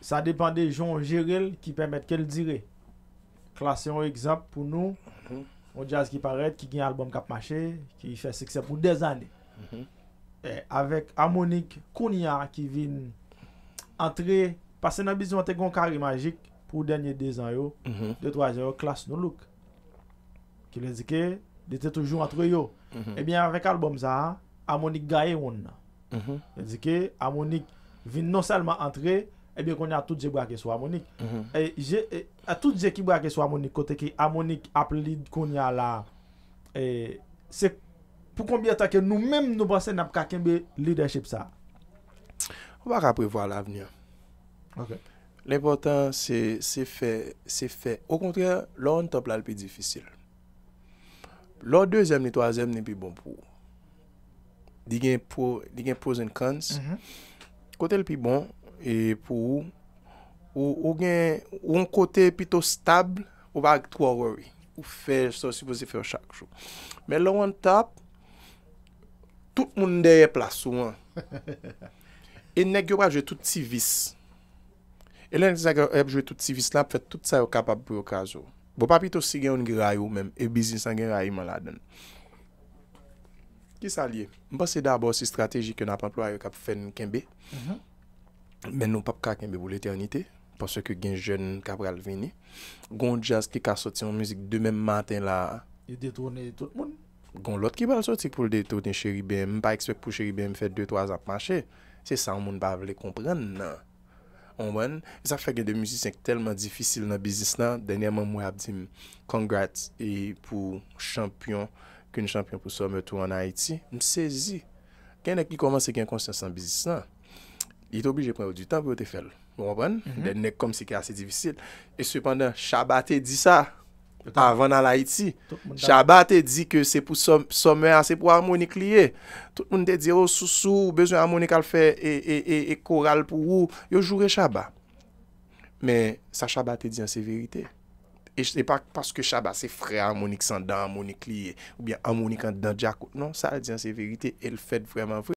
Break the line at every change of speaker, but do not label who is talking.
Sa depan de joun jirel ki pemet ke l dire. Klas yon ekzamp pou nou, mhm. o jazz ki paret, ki gen albom kap mache, ki fè sikse pou dez ane. Mhm. Avèk Amonik Kounia ki vin antre, pasè nan bizon te kon kari magik, pou denye dez an yo, mhm. de troaz yo, klas nou luk. Ki lè zike, de te toujou antre yo. Ebyen avèk albom zan, Amonik gaye woun nan. Lè zike, Amonik vin non salman antre, ebe eh konya tout je bo ake sou amonik. E tout je ki bo ake sou amonik, kote ki amonik ap li konya la, pou konbya ta ke nou menm nou basen ap kakenbe leadership sa.
Ou baka ap revo al avnya. L'importan se fe, se fe, ou kontre, lor an topla lpi difisil. Lor dezem ni toazem ni pi bon pou. Di gen pro, di gen pros and cons, kote mm-hmm. lpi bon, E pou, ou gen, ou an kote pito stable, ou bag 3 ori. Ou fe, so si pou se fe yo chak chou. Men lè ou an tap, tout moun deye plas ou an. E nek yo pa jwe tout si vis. E lè nè zan gen jwe tout si vis la, pou fè tout sa yo kapab pou yo kazo. Bo pa pito si gen yon ge ray ou men, e bizinsan gen ray yon man la den. Ki sa liye? Mba se dabor si strategik yon ap anplo a yo kap fèn kenbe. Mba. Mhm. Men nou pap ka ken bebo lete anite, paswe ke gen jen kapral vini, gon jazz ke ka sot yon müzik de mem maten la,
yon detrounen tout moun.
Gon lot ki bal sot, se pou l detrounen chéri bèm, mba ekswek pou chéri bèm fè dèy toaz ap manche, se sa moun ba vle komprèn nan. On mwen, se sa fè gen de müzik tenman difisil nan bizis nan, denè mwen mwen ap di m, kongrat, e pou champyon, kèn champyon pou sò mè tou an Haiti, m sezi. Kenè ki koman se gen konsyansan bizis nan? yi t'oblije pren ou du tan pou ou te fel. Mwen mwen, den nek kom si ki ase divisil. E sepandan, Shabat te di sa, avan al Haiti, Shabat te di ke se pou somer, se pou harmonik liye. Tout moun te di, ou oh, sou sou, bezwen harmonik al fe, e koral pou ou, yo jure Shabat. Men, sa Shabat te di an se verite. E se pa, paske Shabat se fre harmonik san, dan harmonik liye, ou bien harmonik an dan diakot, non, sa di an se verite, el fed vreman vreman.